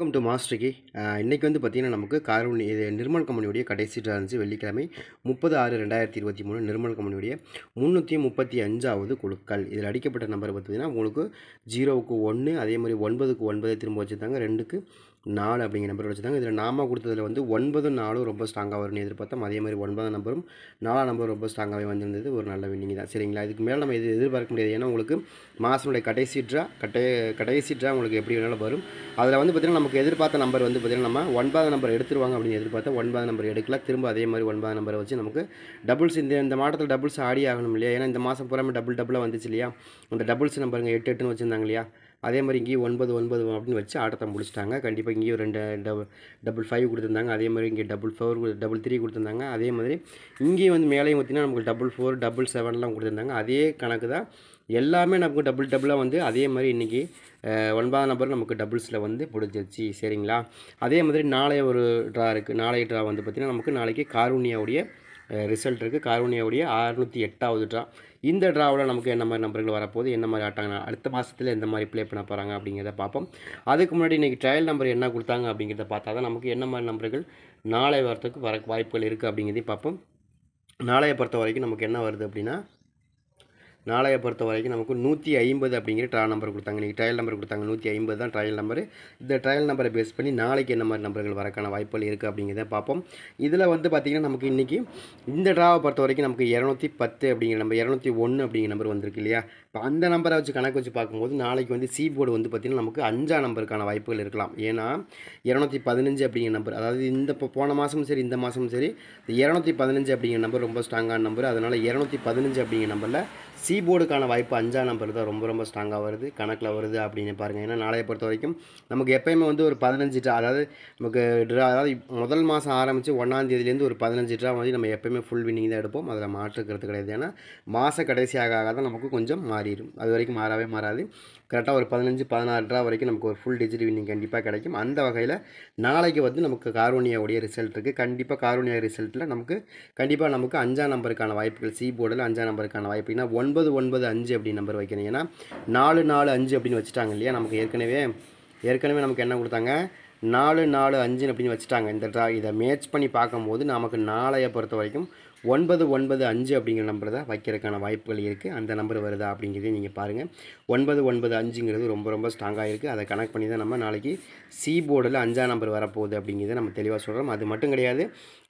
welcome to மாஸ்டர்கி இன்றைக்கி வந்து பார்த்திங்கன்னா நமக்கு காரூன் இது நிர்மல் கம்பெனியுடைய கடைசி இருந்துச்சு வெள்ளிக்கிழமை முப்பது ஆறு ரெண்டாயிரத்தி இருபத்தி மூணு நிர்மல் கம்பெனியுடைய முந்நூற்றி முப்பத்தி அஞ்சாவது குழுக்கள் இதில் அடிக்கப்பட்ட நம்பர் பார்த்திங்கன்னா உங்களுக்கு ஜீரோவுக்கு ஒன்று அதே மாதிரி ஒன்பதுக்கு ஒன்பது திரும்ப வச்சுருந்தாங்க ரெண்டுக்கு நாலு அப்படிங்கிற நம்பர் வச்சுருந்தாங்க இதில் நாம கொடுத்ததில் வந்து ஒன்பது நாலும் ரொம்ப ஸ்ட்ராங்காக வரும்னு எதிர்பார்த்தோம் அதே மாதிரி ஒன்பதாம் நம்பரும் நாலாம் நம்பர் ரொம்ப ஸ்ட்ராங்காகவே வந்திருந்தது ஒரு நல்ல வின்னிங் தான் சரிங்களா இதுக்கு மேலே நம்ம இது எதிர்பார்க்க முடியாது ஏன்னா உங்களுக்கு மாதனுடைய கடைசி ட்ரா கடை கடைசி ட்ரா உங்களுக்கு எப்படி வேணாலும் வரும் அதில் வந்து பார்த்திங்கன்னா நமக்கு எதிர்பார்த்த நம்பர் வந்து பார்த்திங்கன்னா நம்ம ஒன்பதாம் நம்பர் எடுத்துருவாங்க அப்படின்னு எதிர்பார்த்தா ஒன்பதாம் நம்பர் எடுக்கல திரும்ப அதே மாதிரி ஒன்பதாம் நம்பரை வச்சு நமக்கு டபுள்ஸ் இந்த இந்த மாதத்தில் டபுள்ஸ் ஆடி ஆகணும் இல்லையா ஏன்னா இந்த மாதம் பூரா டபுள் டபுளாக வந்துச்சு இல்லையா அந்த டபுள்ஸ் நம்பருங்க எட்டு எட்டுன்னு வச்சுருந்தாங்க இல்லையா அதே மாதிரி இங்கேயும் ஒன்பது ஒன்பது அப்படின்னு வச்சு ஆட்டத்தை முடிச்சிட்டாங்க கண்டிப்பாக இங்கேயும் ரெண்டு டபுள் டபுள் ஃபைவ் கொடுத்துருந்தாங்க அதே மாதிரி இங்கே டபுள் ஃபோர் டபுள் த்ரீ கொடுத்துருந்தாங்க அதே மாதிரி இங்கேயும் வந்து மேலேயும் பார்த்திங்கன்னா நமக்கு டபுள் ஃபோர் டபுள் செவன்லாம் கொடுத்துருந்தாங்க அதே கணக்கு தான் எல்லாமே நமக்கு டபுள் டபுளாக வந்து அதே மாதிரி இன்றைக்கி ஒன்பதாம் நம்பர் நமக்கு டபுள்ஸில் வந்து பிடிச்சிருச்சு சரிங்களா அதே மாதிரி நாளைய ஒரு ட்ரா இருக்குது நாளைய ட்ரா வந்து பார்த்திங்கன்னா நமக்கு நாளைக்கு கார்வுனியாவுடைய ரிசல்ட் இருக்குது கார்வனியாவுடைய அறுநூற்றி எட்டாவது ட்ரா இந்த ட்ராவில் நமக்கு என்ன மாதிரி நம்பர்கள் வரப்போகுது என்ன மாதிரி ஆட்டாங்க அடுத்த மாதத்தில் எந்த மாதிரி ப்ளே பண்ண போகிறாங்க அப்படிங்கிறத பார்ப்போம் அதுக்கு முன்னாடி இன்றைக்கி ட்ரையல் நம்பர் என்ன கொடுத்தாங்க அப்படிங்கிறத பார்த்தா தான் நமக்கு என்ன மாதிரி நம்பர்கள் நாளை வரத்துக்கு வர வாய்ப்புகள் இருக்குது அப்படிங்கிறதையும் பார்ப்போம் நாளையை பொறுத்த வரைக்கும் நமக்கு என்ன வருது அப்படின்னா நாளைய பொறுத்த வரைக்கும் நமக்கு நூற்றி ஐம்பது அப்படிங்கிற ட்ரா நம்பர் கொடுத்தாங்க இன்றைக்கி ட்ரையல் நம்பர் கொடுத்தாங்க நூற்றி ஐம்பது தான் ட்ரையல் நம்பர் இந்த ட்ரையல் நம்பரை பேஸ் பண்ணி நாளைக்கு என்ன மாதிரி நம்பர்கள் வரக்கான வாய்ப்புகள் இருக்குது அப்படிங்கிறத பார்ப்போம் இதில் வந்து பார்த்திங்கன்னா நமக்கு இன்றைக்கி இந்த ட்ராவை பொறுத்த வரைக்கும் நமக்கு இரநூத்தி பத்து அப்படிங்கிற நம்பர் இரநூத்தி ஒன்று அப்படிங்கிற நம்பர் வந்திருக்கு இல்லையா இப்போ அந்த நம்பரை வச்சு கணக்கு வச்சு பார்க்கும்போது நாளைக்கு வந்து சி போர்டு வந்து பார்த்திங்கன்னா நமக்கு அஞ்சாம் நம்பருக்கான வாய்ப்புகள் இருக்கலாம் ஏன்னா இரநூத்தி பதினஞ்சு அப்படிங்கிற நம்பர் அதாவது இந்த இப்போ போன மாதமும் சரி இந்த மாதமும் சரி இரநூத்தி பதினஞ்சு அப்படிங்கிற நம்பர் ரொம்ப ஸ்ட்ராங்கான நம்பர் அதனால் இரநூத்தி பதினஞ்சு அப்படிங்கிற நம்பரில் சீபோர்டுக்கான வாய்ப்பு அஞ்சாம் நம்பர் தான் ரொம்ப ரொம்ப ஸ்ட்ராங்காக வருது கணக்கில் வருது அப்படின்னு பாருங்கள் ஏன்னா நாளைய பொறுத்த வரைக்கும் நமக்கு எப்போயுமே வந்து ஒரு பதினஞ்சு ட்ரா அதாவது நமக்கு ட்ரா அதாவது முதல் மாதம் ஆரம்பித்து ஒன்றாந்தேதியிலேருந்து ஒரு பதினஞ்சு ட்ரா வந்து நம்ம எப்போயுமே ஃபுல் வின்னிங் தான் எடுப்போம் அதில் மாற்றுக்கிறது கிடையாது ஏன்னா மாத கடைசியாக ஆக தான் நமக்கு கொஞ்சம் மாறிடும் அது வரைக்கும் மாறவே மாறாது கரெக்டாக ஒரு பதினஞ்சு பதினாறு ட்ரா வரைக்கும் நமக்கு ஒரு ஃபுல் டிஜிட் வின்னிங் கண்டிப்பாக கிடைக்கும் அந்த வகையில் நாளைக்கு வந்து நமக்கு காரோனியாவுடைய ரிசல்ட் இருக்குது கண்டிப்பாக காரோனியா ரிசல்ட்டில் நமக்கு கண்டிப்பாக நமக்கு அஞ்சாம் நம்பருக்கான வாய்ப்புகள் சி போர்டில் அஞ்சாம் நம்பருக்கான வாய்ப்பு ஒன் ஒன்பது ஒன்பது அஞ்சு அப்படின்னு நம்பர் வைக்கிறீங்க ஏன்னா நாலு நாலு அஞ்சு அப்படின்னு வச்சுட்டாங்க இல்லையா நமக்கு ஏற்கனவே ஏற்கனவே நமக்கு என்ன கொடுத்தாங்க நாலு நாலு அஞ்சுன்னு அப்படின்னு வச்சுட்டாங்க இந்த ட்ரா இதை மேட்ச் பண்ணி பார்க்கும்போது நமக்கு நாளையை பொறுத்த வரைக்கும் ஒன்பது ஒன்பது அஞ்சு அப்படிங்கிற நம்பர் தான் வைக்கிறதுக்கான வாய்ப்புகள் இருக்குது அந்த நம்பர் வருதா அப்படிங்கிறதையும் நீங்கள் பாருங்கள் ஒன்பது ஒன்பது அஞ்சுங்கிறது ரொம்ப ரொம்ப ஸ்ட்ராங்காக இருக்குது அதை கனெக்ட் பண்ணி தான் நம்ம நாளைக்கு சி போர்டில் அஞ்சாம் நம்பர் வரப்போகுது அப்படிங்கிறத நம்ம தெளிவாக சொல்கிறோம் அது மட்டும் கிடையாது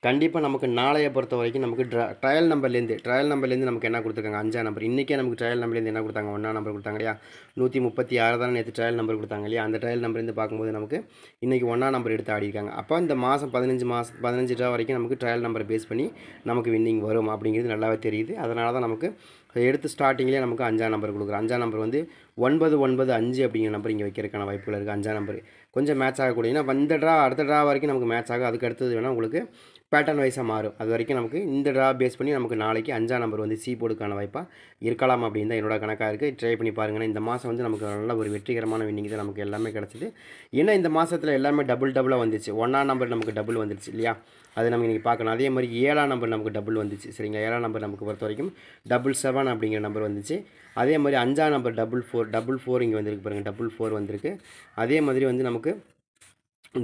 கண்டிப்பாக நமக்கு நாளையை பொறுத்த வரைக்கும் நமக்கு ட்ரா ட்ரையல் நம்பர்லேருந்து ட்ரையல் நம்பர்லேருந்து நமக்கு என்ன கொடுத்துருக்காங்க அஞ்சாம் நம்பர் இன்றைக்கே நமக்கு ட்ரையல் நம்பர்லேருந்து என்ன கொடுத்தாங்க ஒன்றா நம்பர் கொடுத்தாங்க இல்லையா நூற்றி முப்பத்தி ஆறு தானே நேற்று ட்ரையல் நம்பர் கொடுத்தாங்க இல்லையா அந்த ட்ரையல் நம்பர்லேருந்து பார்க்கும்போது நமக்கு இன்றைக்கி ஒன்றா நம்பர் எடுத்து ஆடிருக்காங்க அப்போ இந்த மாதம் பதினஞ்சு மாதம் பதினஞ்சு ரூபா வரைக்கும் நமக்கு ட்ரையல் நம்பர் பேஸ் பண்ணி நமக்கு வின்னிங் வரும் அப்படிங்கிறது நல்லாவே தெரியுது அதனால தான் நமக்கு எடுத்து ஸ்டார்டிங்லேயே நமக்கு அஞ்சாம் நம்பர் கொடுக்குறோம் அஞ்சாம் நம்பர் வந்து ஒன்பது ஒன்பது அஞ்சு அப்படிங்கிற நம்பர் இங்கே வைக்கிறதுக்கான வாய்ப்புகள் இருக்குது அஞ்சாம் நம்பர் கொஞ்சம் மேட்ச் ஏன்னா இந்த ட்ரா அடுத்த ட்ரா வரைக்கும் நமக்கு மேட்ச் ஆகும் அதுக்கு அடுத்தது வேணால் உங்களுக்கு பேட்டர்ன் வைஸாக மாறும் அது வரைக்கும் நமக்கு இந்த ட்ரா பேஸ் பண்ணி நமக்கு நாளைக்கு அஞ்சாம் நம்பர் வந்து சி போடுக்கான வாய்ப்பாக இருக்கலாம் அப்படின்னு தான் என்னோட கணக்காக இருக்குது ட்ரை பண்ணி பாருங்கன்னா இந்த மாதம் வந்து நமக்கு நல்ல ஒரு வெற்றிகரமான வின்னிங் தான் நமக்கு எல்லாமே கிடச்சிது ஏன்னா இந்த மாதத்தில் எல்லாமே டபுள் டபுளாக வந்துச்சு ஒன்றாம் நம்பர் நமக்கு டபுள் வந்துருச்சு இல்லையா அது நம்ம இன்றைக்கி பார்க்கணும் அதே மாதிரி ஏழாம் நம்பர் நமக்கு டபுள் வந்துச்சு சரிங்களா ஏழாம் நம்பர் நமக்கு பொறுத்த வரைக்கும் டபுள் செவன் அப்படிங்கிற நம்பர் வந்துச்சு அதே மாதிரி அஞ்சாம் number double four double four இங்கே வந்திருக்கு பாருங்கள் டபுள் ஃபோர் வந்திருக்கு அதே மாதிரி வந்து நமக்கு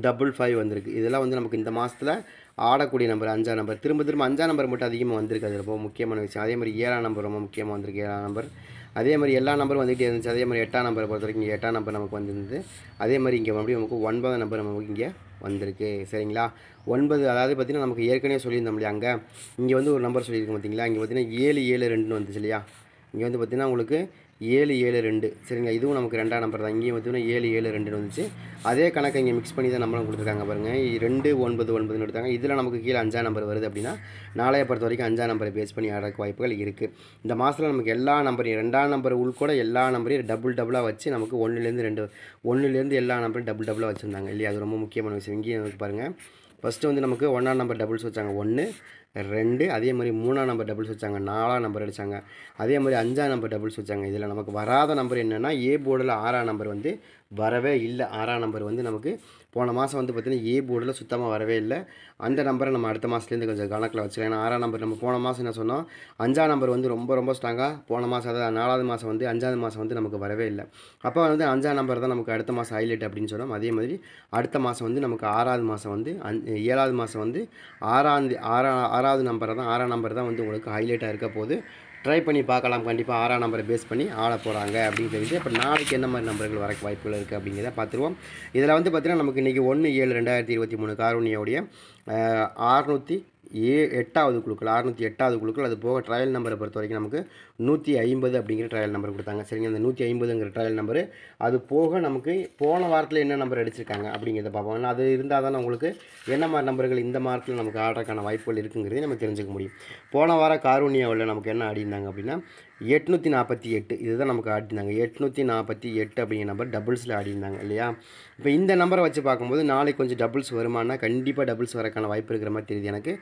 டபுள் ஃபைவ் வந்திருக்கு இதெல்லாம் வந்து நமக்கு இந்த மாதத்தில் ஆடக்கூடிய நம்பர் அஞ்சாம் நம்பர் திரும்ப திரும்ப அஞ்சாம் நம்பர் மட்டும் அதிகமாக வந்திருக்கு அது ரொம்ப முக்கியமான விஷயம் அதே மாதிரி ஏழாம் நம்பர் ரொம்ப முக்கியமாக வந்திருக்கு ஏழாம் நம்பர் அதே மாதிரி எல்லா நம்பரும் வந்துகிட்டே இருந்துச்சு அதே மாதிரி எட்டாம் நம்பரை பொறுத்த வரைக்கும் எட்டாம் நம்பர் நமக்கு வந்திருந்தது அதே மாதிரி இங்கே மறுபடியும் நமக்கு ஒன்பதாம் நம்பர் நமக்கு இங்கே வந்திருக்கு சரிங்களா ஒன்பது அதாவது பார்த்திங்கன்னா நமக்கு ஏற்கனவே சொல்லியிருந்தோம் இல்லையா அங்கே இங்கே வந்து ஒரு நம்பர் சொல்லியிருக்கோம் பார்த்தீங்களா இங்கே பார்த்திங்கன்னா ஏழு ஏழு ரெண்டுன்னு வந்துச்சு இல்லையா இங்கே வந்து பார்த்திங்கன்னா உங்களுக்கு ஏழு ஏழு ரெண்டு சரிங்க இதுவும் நமக்கு ரெண்டாம் நம்பர் தான் இங்கேயும் பார்த்தீங்கன்னா ஏழு ஏழு ரெண்டுன்னு வந்துச்சு அதே கணக்கை இங்கே மிக்ஸ் பண்ணி தான் நம்மளும் கொடுத்துருக்காங்க பாருங்கள் ரெண்டு ஒன்பது ஒன்பதுன்னு எடுத்தாங்க இதில் நமக்கு கீழே அஞ்சாம் நம்பர் வருது அப்படின்னா நாளைய பொறுத்த வரைக்கும் அஞ்சாம் நம்பரை பேஸ் பண்ணி ஆடுறதுக்கு வாய்ப்புகள் இருக்குது இந்த மாதத்தில் நமக்கு எல்லா நம்பரையும் ரெண்டாம் நம்பர் உள்கூட எல்லா நம்பரையும் டபுள் டபுளாக வச்சு நமக்கு ஒன்றுலேருந்து ரெண்டு ஒன்றுலேருந்து எல்லா நம்பரையும் டபுள் டபுளாக வச்சுருந்தாங்க இல்லையா அது ரொம்ப முக்கியமான விஷயம் இங்கேயும் நமக்கு பாருங்கள் ஃபஸ்ட்டு வந்து நமக்கு ஒன்றாம் நம்பர் டபுள்ஸ் வச்சாங்க ஒன்று ரெண்டு அதே மாதிரி மூணாம் நம்பர் டபுள்ஸ் வச்சாங்க நாலாம் நம்பர் அடித்தாங்க அதே மாதிரி அஞ்சாம் நம்பர் டபுள்ஸ் வச்சாங்க இதில் நமக்கு வராத நம்பர் என்னென்னா ஏ போர்டில் ஆறாம் நம்பர் வந்து வரவே இல்லை ஆறாம் நம்பர் வந்து நமக்கு போன மாதம் வந்து பார்த்திங்கன்னா ஏ போர்டில் சுத்தமாக வரவே இல்லை அந்த நம்பரை நம்ம அடுத்த மாதத்துலேருந்து கொஞ்சம் கணக்கில் வச்சுக்கலாம் ஏன்னா ஆறாம் நம்பர் நம்ம போன மாதம் என்ன சொன்னோம் அஞ்சாம் நம்பர் வந்து ரொம்ப ரொம்ப ஸ்ட்ராங்காக போன மாதம் அதாவது நாலாவது மாதம் வந்து அஞ்சாவது மாதம் வந்து நமக்கு வரவே இல்லை அப்போ வந்து அஞ்சாம் நம்பர் தான் நமக்கு அடுத்த மாதம் ஹைலைட் அப்படின்னு சொன்னோம் அதே மாதிரி அடுத்த மாதம் வந்து நமக்கு ஆறாவது மாதம் வந்து ஏழாவது மாதம் வந்து ஆறாம் ஆறா ஆறாவது நம்பரை தான் ஆறாம் நம்பர் தான் வந்து உங்களுக்கு ஹைலைட்டாக இருக்க போது ட்ரை பண்ணி பார்க்கலாம் கண்டிப்பாக ஆறாம் நம்பரை பேஸ் பண்ணி ஆள போகிறாங்க அப்படின்னு தெரிஞ்சு இப்போ நாளைக்கு என்ன மாதிரி நம்பர்கள் வரக்கு வாய்ப்புகள் இருக்குது அப்படிங்கிறத பார்த்துருவோம் இதில் வந்து பார்த்திங்கன்னா நமக்கு இன்றைக்கி ஒன்று ஏழு ரெண்டாயிரத்தி இருபத்தி மூணு காரூனியோடைய அறுநூற்றி ஏ எட்டாவது குழுக்கள் அறுநூற்றி எட்டாவது குழுக்கள் அது போக ட்ரையல் நம்பரை பொறுத்த வரைக்கும் நமக்கு நூற்றி ஐம்பது அப்படிங்கிற ட்ரையல் நம்பர் கொடுத்தாங்க சரிங்க அந்த நூற்றி ஐம்பதுங்கிற ட்ரையல் நம்பரு அது போக நமக்கு போன வாரத்தில் என்ன நம்பர் அடிச்சிருக்காங்க அப்படிங்கிறத பார்ப்போம் அது இருந்தால் தானே உங்களுக்கு என்ன மாதிரி நம்பர்கள் இந்த மாதத்தில் நமக்கு ஆடுறதுக்கான வாய்ப்புகள் இருக்குங்கிறதே நம்ம தெரிஞ்சுக்க முடியும் போன வாரம் காரூனியாவில் நமக்கு என்ன அடிந்தாங்க அப்படின்னா எட்நூற்றி நாற்பத்தி எட்டு இதுதான் நமக்கு ஆடினாங்க எட்நூற்றி நாற்பத்தி எட்டு அப்படிங்கிற நம்பர் டபுள்ஸில் ஆடிருந்தாங்க இல்லையா இப்போ இந்த நம்பரை வச்சு பார்க்கும்போது நாளைக்கு கொஞ்சம் டபுள்ஸ் வருமானா கண்டிப்பாக டபுள்ஸ் வரக்கான வாய்ப்பு இருக்கிற மாதிரி தெரியுது எனக்கு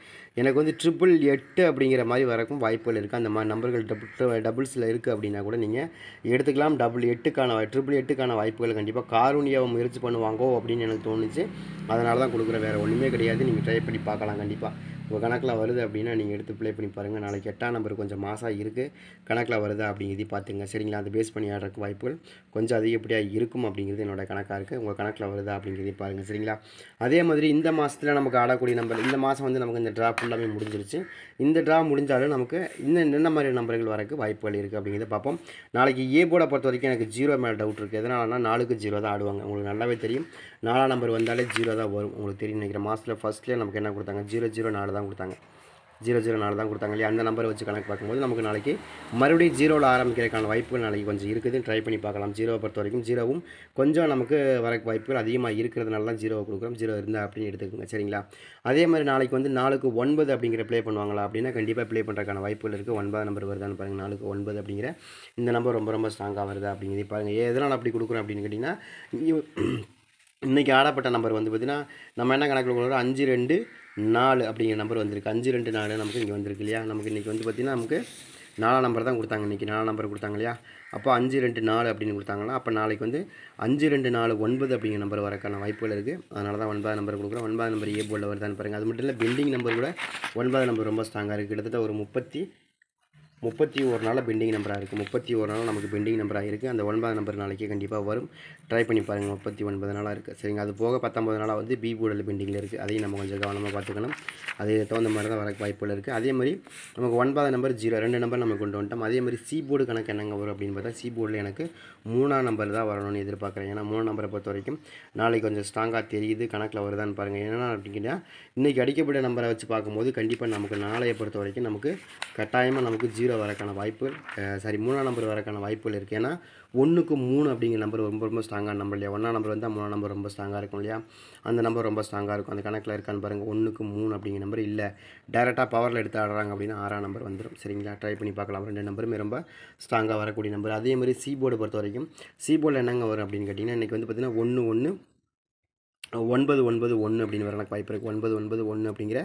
எனக்கு வந்து ட்ரிபிள் எட்டு அப்படிங்கிற மாதிரி வரக்கும் வாய்ப்புகள் இருக்குது அந்த மாதிரி நம்பர்கள் டபுள் டபுள்ஸில் இருக்குது அப்படின்னா கூட நீங்கள் எடுத்துக்கலாம் டபுள் எட்டுக்கான ட்ரிபிள் எட்டுக்கான வாய்ப்புகள் கண்டிப்பாக காரூனியாவை முயற்சி பண்ணுவாங்கோ அப்படின்னு எனக்கு தோணுச்சு அதனால தான் கொடுக்குற வேறு ஒன்றுமே கிடையாது நீங்கள் ட்ரை பண்ணி பார்க்கலாம் கண்டிப்பாக உங்கள் கணக்கில் வருது அப்படின்னா நீங்கள் எடுத்து ப்ளே பண்ணி பாருங்கள் நாளைக்கு எட்டாம் நம்பர் கொஞ்சம் மாசாக இருக்குது கணக்கில் வருதா அப்படிங்கிறதையும் பார்த்துங்க சரிங்களா அந்த பேஸ் பண்ணி ஆடுறதுக்கு வாய்ப்புகள் கொஞ்சம் அதிகப்படியாக இருக்கும் அப்படிங்கிறது என்னோடய கணக்காக இருக்குது உங்கள் கணக்கில் வருதா அப்படிங்கிறதையும் பாருங்கள் சரிங்களா அதே மாதிரி இந்த மாதத்தில் நமக்கு ஆடக்கூடிய நம்பர் இந்த மாதம் வந்து நமக்கு இந்த ட்ரா ஃபுல்லாமே முடிஞ்சிருச்சு இந்த ட்ரா முடிஞ்சாலும் நமக்கு இன்னும் என்ன மாதிரி நம்பர்கள் வரக்கு வாய்ப்புகள் இருக்குது அப்படிங்கிறத பார்ப்போம் நாளைக்கு ஏ போர்டை பொறுத்த வரைக்கும் எனக்கு ஜீரோ மேலே டவுட் இருக்குது எதனாலனா நாலுக்கு ஜீரோ தான் ஆடுவாங்க உங்களுக்கு நல்லாவே தெரியும் நாலாம் நம்பர் வந்தாலே ஜீரோ தான் வரும் உங்களுக்கு தெரியும் நினைக்கிறேன் மாதத்தில் ஃபஸ்ட்லேயே நமக்கு என்ன கொடுத்தாங்க ஜீரோ ஜீரோ நாலு தான் கொடுத்தாங்க ஜீரோ ஜீரோ நாலு தான் கொடுத்தாங்க இல்லையா அந்த நம்பரை வச்சு கணக்கு பார்க்கும்போது நமக்கு நாளைக்கு மறுபடியும் ஜீரோவில் ஆரம்பிக்கிறதுக்கான வாய்ப்புகள் நாளைக்கு கொஞ்சம் இருக்குதுன்னு ட்ரை பண்ணி பார்க்கலாம் ஜீரோவை பொறுத்த வரைக்கும் ஜீரோவும் கொஞ்சம் நமக்கு வர வாய்ப்புகள் அதிகமாக இருக்கிறதுனால தான் ஜீரோவை கொடுக்குறோம் ஜீரோ இருந்தால் அப்படின்னு எடுத்துக்கோங்க சரிங்களா அதே மாதிரி நாளைக்கு வந்து நாளுக்கு ஒன்பது அப்படிங்கிற ப்ளே பண்ணுவாங்களா அப்படின்னா கண்டிப்பாக ப்ளே பண்ணுறதுக்கான வாய்ப்புகள் இருக்குது ஒன்பது நம்பர் வருதான்னு பாருங்கள் நாளுக்கு ஒன்பது அப்படிங்கிற இந்த நம்பர் ரொம்ப ரொம்ப ஸ்ட்ராங்காக வருது அப்படிங்கிறது பாருங்கள் எதனால் அப்படி கொடுக்குறோம் அப்படின்னு கேட்டிங்கன்னா இன்றைக்கி ஆடப்பட்ட நம்பர் வந்து பார்த்திங்கன்னா நம்ம என்ன கணக்கில் கொடுக்குறோம் அஞ்சு ரெண்டு நாலு அப்படிங்கிற நம்பர் வந்திருக்கு அஞ்சு ரெண்டு நாலு நமக்கு இங்கே வந்திருக்கு இல்லையா நமக்கு இன்றைக்கி வந்து பார்த்திங்கன்னா நமக்கு நாலாம் நம்பர் தான் கொடுத்தாங்க இன்றைக்கி நாலாம் நம்பர் கொடுத்தாங்க இல்லையா அப்போ அஞ்சு ரெண்டு நாலு அப்படின்னு கொடுத்தாங்களா அப்போ நாளைக்கு வந்து அஞ்சு ரெண்டு நாலு ஒன்பது அப்படிங்கிற நம்பர் வரக்கான வாய்ப்புகள் இருக்குது அதனால தான் ஒன்பது நம்பர் கொடுக்குறோம் ஒன்பது நம்பர் ஏ போர்டில் வருதான்னு பாருங்கள் அது மட்டும் இல்லை பெண்டிங் நம்பர் கூட ஒன்பது நம்பர் ரொம்ப ஸ்ட்ராங்காக இருக்குது கிட்டத்தட்ட ஒரு முப்பத்தி முப்பத்தி ஒரு நாளில் பெண்டிங் நம்பராக இருக்குது முப்பத்தி ஒரு நாள் நமக்கு பெண்டிங் நம்பராக இருக்குது அந்த ஒன்பது நம்பர் நாளைக்கே கண்டிப்பாக வரும் ட்ரை பண்ணி பாருங்கள் முப்பத்தி ஒன்பது நாளாக இருக்குது சரிங்க அது போக பத்தொம்பது நாளாக வந்து பி போர்டில் பெண்டிங்கில் இருக்குது அதையும் நம்ம கொஞ்சம் கவனமாக பார்த்துக்கணும் அதுக்கு தகுந்த மாதிரி தான் வர வாய்ப்புகள் இருக்குது அதே மாதிரி நமக்கு ஒன்பது நம்பர் ஜீரோ ரெண்டு நம்பர் நம்ம கொண்டு வந்துட்டோம் அதே மாதிரி சி போர்டு கணக்கு என்னங்க வரும் அப்படின்னு பார்த்தா சி போர்டில் எனக்கு மூணாம் நம்பர் தான் வரணும்னு எதிர்பார்க்குறேன் ஏன்னா மூணு நம்பரை பொறுத்த வரைக்கும் நாளைக்கு கொஞ்சம் ஸ்ட்ராங்காக தெரியுது கணக்கில் வருதான்னு பாருங்கள் என்னென்னா அப்படின்னா இன்றைக்கி அடிக்கப்பட்ட நம்பரை வச்சு பார்க்கும்போது கண்டிப்பாக நமக்கு நாளையை பொறுத்த வரைக்கும் நமக்கு கட்டாயமாக நமக்கு ஜீரோ கீழே வரக்கான வாய்ப்புகள் சாரி மூணாம் நம்பர் வரக்கான வாய்ப்புகள் இருக்குது ஏன்னா ஒன்றுக்கு மூணு அப்படிங்கிற நம்பர் ரொம்ப ரொம்ப ஸ்ட்ராங்கான நம்பர் இல்லையா ஒன்றாம் நம்பர் வந்தால் மூணாம் நம்பர் ரொம்ப ஸ்ட்ராங்காக இருக்கும் இல்லையா அந்த நம்பர் ரொம்ப ஸ்ட்ராங்காக இருக்கும் அந்த கணக்கில் இருக்கான்னு பாருங்கள் ஒன்றுக்கு மூணு அப்படிங்கிற நம்பர் இல்லை டேரெக்டாக பவரில் எடுத்து ஆடுறாங்க அப்படின்னா ஆறாம் நம்பர் வந்துடும் சரிங்களா ட்ரை பண்ணி பார்க்கலாம் ரெண்டு நம்பருமே ரொம்ப ஸ்ட்ராங்காக வரக்கூடிய நம்பர் அதே மாதிரி சி பொறுத்த வரைக்கும் சீபோர்டில் போர்டில் என்னங்க வரும் அப்படின்னு கேட்டிங்கன்னா இன்றைக்கி வந்து பார்த்திங்கன்னா ஒன்று ஒன்று ஒன்பது ஒன்பது ஒன்று அப்படின்னு எனக்கு வாய்ப்பு இருக்குது ஒன்பது ஒன்பது ஒன்று அப்படிங்கிற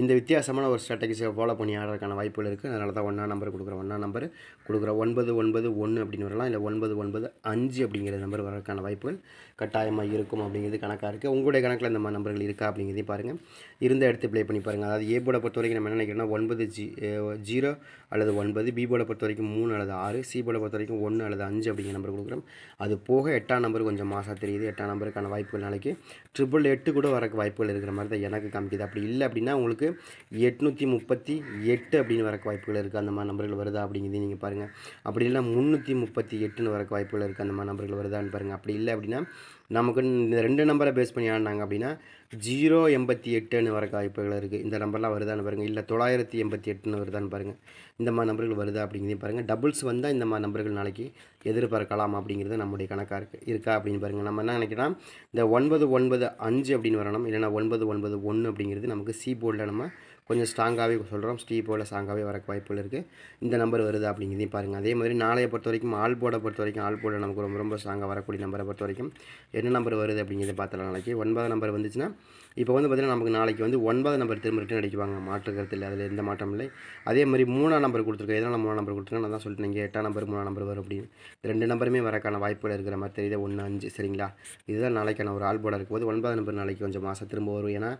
இந்த வித்தியாசமான ஒரு ஸ்ட்ராட்டஜிஸை ஃபாலோ பண்ணி ஆடுறதுக்கான வாய்ப்புகள் இருக்குது அதனால தான் ஒன்றா நம்பர் கொடுக்குறோம் ஒன்றா நம்பர் கொடுக்குறோம் ஒன்பது ஒன்பது ஒன்று அப்படின்னு வரலாம் இல்லை ஒன்பது ஒன்பது அஞ்சு அப்படிங்கிற நம்பர் வரதுக்கான வாய்ப்புகள் கட்டாயமாக இருக்கும் அப்படிங்கிறது கணக்காக இருக்குது உங்களுடைய கணக்கில் இந்த மாதிரி நம்பர்கள் இருக்கா அப்படிங்கிறதையும் பாருங்கள் இருந்த எடுத்து ப்ளே பண்ணி பாருங்கள் அதாவது ஏ போர்டை பொறுத்த வரைக்கும் நம்ம என்ன நினைக்கிறோம்னா ஒன்பது ஜி ஜீரோ அல்லது ஒன்பது பி போர்டை பொறுத்த வரைக்கும் மூணு அல்லது ஆறு சி போர்டை பொறுத்த வரைக்கும் ஒன்று அல்லது அஞ்சு அப்படிங்கிற நம்பர் கொடுக்குறோம் அது போக எட்டாம் நம்பர் கொஞ்சம் மாசாக தெரியுது எட்டாம் நம்பருக்கான வாய்ப்புகள் நாளைக்கு ட்ரிபிள் எட்டு கூட வரக்கு வாய்ப்புகள் இருக்கிற மாதிரி தான் எனக்கு காமிக்குது அப்படி இல்லை அப்படின்னா உங்களுக்கு எட்நூற்றி முப்பத்தி எட்டு அப்படின்னு வரக்கு வாய்ப்புகள் இருக்குது அந்த மாதிரி நம்பர்கள் வருதா அப்படிங்கிறது நீங்கள் பாருங்கள் அப்படி இல்லை முந்நூற்றி முப்பத்தி எட்டுன்னு வரக்கு வாய்ப்புகள் இருக்குது அந்த மாதிரி நம்பர்கள் வருதான்னு பாருங்கள் அப்படி இல்லை அப்படின்னா நமக்கு இந்த ரெண்டு நம்பரை பேஸ் பண்ணி ஆடினாங்க அப்படின்னா ஜீரோ எண்பத்தி எட்டுன்னு வர வாய்ப்புகள் இருக்குது இந்த நம்பர்லாம் வருதான்னு பாருங்கள் இல்லை தொள்ளாயிரத்தி எண்பத்தி எட்டுன்னு வருதான்னு பாருங்கள் இந்த மாதிரி நம்பர்கள் வருதா அப்படிங்கிறதையும் பாருங்கள் டபுள்ஸ் வந்தால் இந்த மாதிரி நம்பர்கள் நாளைக்கு எதிர்பார்க்கலாம் அப்படிங்கிறது நம்முடைய கணக்காக இருக்குது இருக்கா அப்படின்னு பாருங்கள் நம்ம என்ன நினைக்கிறோம் இந்த ஒன்பது ஒன்பது அஞ்சு அப்படின்னு வரணும் இல்லைனா ஒன்பது ஒன்பது ஒன்று அப்படிங்கிறது நமக்கு சி போர்டில் நம்ம கொஞ்சம் ஸ்ட்ராங்காகவே சொல்கிறோம் ஸ்டீ போல ஸ்ட்ராங்காகவே வரக்கு வாய்ப்புகள் இருக்குது இந்த நம்பர் வருது அப்படிங்கிறதையும் பாருங்கள் அதே மாதிரி நாளையை பொறுத்த வரைக்கும் ஆள் போர்டை பொறுத்த வரைக்கும் ஆள் போட நமக்கு ரொம்ப ரொம்ப ஸ்ட்ராங்காக வரக்கூடிய நம்பரை பொறுத்த வரைக்கும் என்ன நம்பர் வருது அப்படிங்கிறத பார்த்துலாம் நாளைக்கு ஒன்பது நம்பர் வந்துச்சுன்னா இப்போ வந்து பார்த்திங்கன்னா நமக்கு நாளைக்கு வந்து ஒன்பது நம்பர் திரும்ப ரிட்டன் அடிக்குவாங்க மாற்றுக்கிறது இல்லை அதில் எந்த மாற்றம் இல்லை அதே மாதிரி மூணாம் நம்பர் கொடுத்துருக்கேன் எதனால் மூணாம் நம்பர் கொடுத்துருக்கேன் நான் தான் சொல்லிட்டு நீங்கள் எட்டாம் நம்பர் மூணாம் நம்பர் வரும் அப்படின்னு ரெண்டு நம்பருமே வரக்கான வாய்ப்புகள் இருக்கிற மாதிரி தெரியுது ஒன்று அஞ்சு சரிங்களா இதுதான் நாளைக்கான ஒரு ஆல்போர்டாக இருக்கும்போது ஒன்பது நம்பர் நாளைக்கு கொஞ்சம் மாதம் திரும்ப வரும் ஏன்னா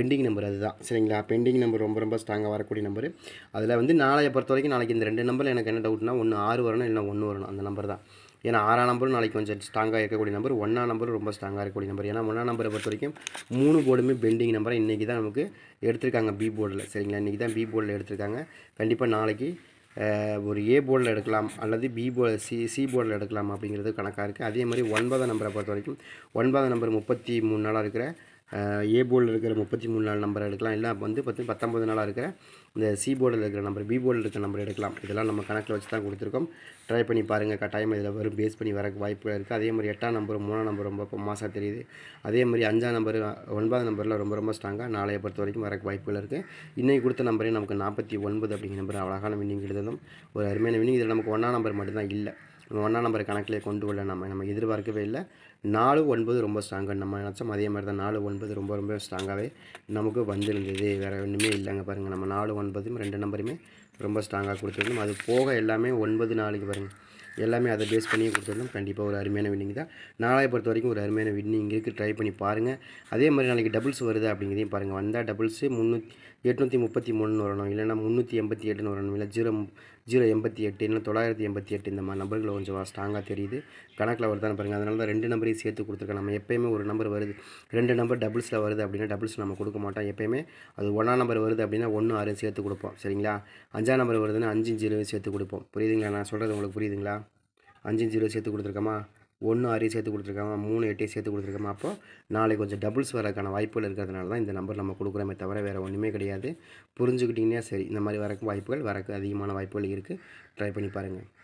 பெண்டிங் நம்பர் அதுதான் சரிங்களா பெண்டிங் நம்பர் ரொம்ப ரொம்ப ஸ்ட்ராங்காக வரக்கூடிய நம்பர் அதில் வந்து நாளையை பொறுத்த வரைக்கும் நாளைக்கு இந்த ரெண்டு நம்பரில் எனக்கு என்ன டவுட்னா ஒன்று ஆறு வரணும் இல்லை ஒன்று வரணும் அந்த நம்பர் தான் ஏன்னா ஆறாம் நம்பரும் நாளைக்கு கொஞ்சம் ஸ்ட்ராங்காக இருக்கக்கூடிய நம்பர் ஒன்றா நம்பரும் ரொம்ப ஸ்ட்ராங்காக இருக்கக்கூடிய நம்பர் ஏன்னா ஒன்றா நம்பரை பொறுத்த வரைக்கும் மூணு போர்டுமே பெண்டிங் நம்பரை இன்றைக்கி தான் நமக்கு எடுத்திருக்காங்க பி போர்டில் சரிங்களா இன்றைக்கி தான் பி போர்டில் எடுத்திருக்காங்க கண்டிப்பாக நாளைக்கு ஒரு ஏ போர்டில் எடுக்கலாம் அல்லது பி போ சி சி போர்டில் எடுக்கலாம் அப்படிங்கிறது கணக்காக இருக்குது அதே மாதிரி ஒன்பதாம் நம்பரை பொறுத்த வரைக்கும் ஒன்பதாம் நம்பர் முப்பத்தி மூணு நாளாக இருக்கிற ஏ போர்டில் இருக்கிற முப்பத்தி மூணு நாள் நம்பர் எடுக்கலாம் இல்லை வந்து பத்து பத்தொம்பது நாளாக இருக்கிற இந்த சி போர்டில் இருக்கிற நம்பர் பி போர்டில் இருக்கிற நம்பர் எடுக்கலாம் இதெல்லாம் நம்ம கணக்கில் வச்சு தான் கொடுத்துருக்கோம் ட்ரை பண்ணி பாருங்கள் கட்டாயம் இதில் வரும் பேஸ் பண்ணி வர வாய்ப்புகள் இருக்குது அதே மாதிரி எட்டாம் நம்பர் மூணாம் நம்பர் ரொம்ப மாசாக தெரியுது அதே மாதிரி அஞ்சாம் நம்பர் ஒன்பதாம் நம்பரில் ரொம்ப ரொம்ப ஸ்ட்ராங்காக நாளைய பொறுத்த வரைக்கும் வரக்கு வாய்ப்புகள் இருக்குது இன்றைக்கு கொடுத்த நம்பரே நமக்கு நாற்பத்தி ஒன்பது அப்படிங்கிற நம்பர் அழகான வின்னிங் எழுதணும் ஒரு அருமையான வின்னிங் இதில் நமக்கு ஒன்றாம் நம்பர் மட்டும்தான் இல்லை நம்ம ஒன்றாம் நம்பர் கணக்கிலே கொண்டு வரல நம்ம நம்ம எதிர்பார்க்கவே இல்லை நாலு ஒன்பது ரொம்ப ஸ்ட்ராங்காக நம்ம நினச்சோம் அதே மாதிரி தான் நாலு ஒன்பது ரொம்ப ரொம்ப ஸ்ட்ராங்காகவே நமக்கு வந்திருந்தது வேறு ஒன்றுமே இல்லைங்க பாருங்கள் நம்ம நாலு ஒன்பதும் ரெண்டு நம்பருமே ரொம்ப ஸ்ட்ராங்காக கொடுத்துருந்தோம் அது போக எல்லாமே ஒன்பது நாளைக்கு பாருங்கள் எல்லாமே அதை பேஸ் பண்ணி கொடுத்துருந்தோம் கண்டிப்பாக ஒரு அருமையான வின்னிங் தான் நாளைய பொறுத்த வரைக்கும் ஒரு அருமையான வின்னிங் இருக்குது ட்ரை பண்ணி பாருங்கள் அதே மாதிரி நாளைக்கு டபுள்ஸ் வருது அப்படிங்கிறதையும் பாருங்கள் வந்தால் டபுள்ஸு முந்நூற்றி எட்நூற்றி முப்பத்தி மூணுன்னு வரணும் இல்லைன்னா முந்நூற்றி எண்பத்தி எட்டுன்னு வரணும் இல்லை ஜீரோ ஜீரோ எண்பத்தி எட்டு இல்லை தொள்ளாயிரத்தி எண்பத்தி எட்டு இந்த மாதிரி நம்பர்கள் கொஞ்சம் ஸ்ட்ராங்காக தெரியுது கணக்கில் வருதான்னு பாருங்கள் அதனால தான் ரெண்டு நம்பரையும் சேர்த்து கொடுத்துருக்கோம் நம்ம எப்போயுமே ஒரு நம்பர் வருது ரெண்டு நம்பர் டபுள்ஸில் வருது அப்படின்னா டபுள்ஸ் நம்ம கொடுக்க மாட்டோம் எப்போயுமே அது ஒன்றா நம்பர் வருது அப்படின்னா ஒன்று ஆறு சேர்த்து கொடுப்போம் சரிங்களா அஞ்சாம் நம்பர் வருதுன்னா அஞ்சு ஜீரோ சேர்த்து கொடுப்போம் புரியுதுங்களா நான் சொல்கிறது உங்களுக்கு புரியுதுங்களா அஞ்சு ஜீரோ சேர்த்து கொடுத்துருக்கோமா ஒன்று ஆறையும் சேர்த்து கொடுத்துருக்காங்க மூணு எட்டையும் சேர்த்து கொடுத்துருக்காமல் அப்போ நாளைக்கு கொஞ்சம் டபுள்ஸ் வரக்கான வாய்ப்புகள் இருக்கிறதுனால தான் இந்த நம்பர் நம்ம கொடுக்குறோமே தவிர வேறு ஒன்றுமே கிடையாது புரிஞ்சுக்கிட்டிங்கன்னா சரி இந்த மாதிரி வரக்கும் வாய்ப்புகள் வரக்கு அதிகமான வாய்ப்புகள் இருக்குது ட்ரை பண்ணி பாருங்கள்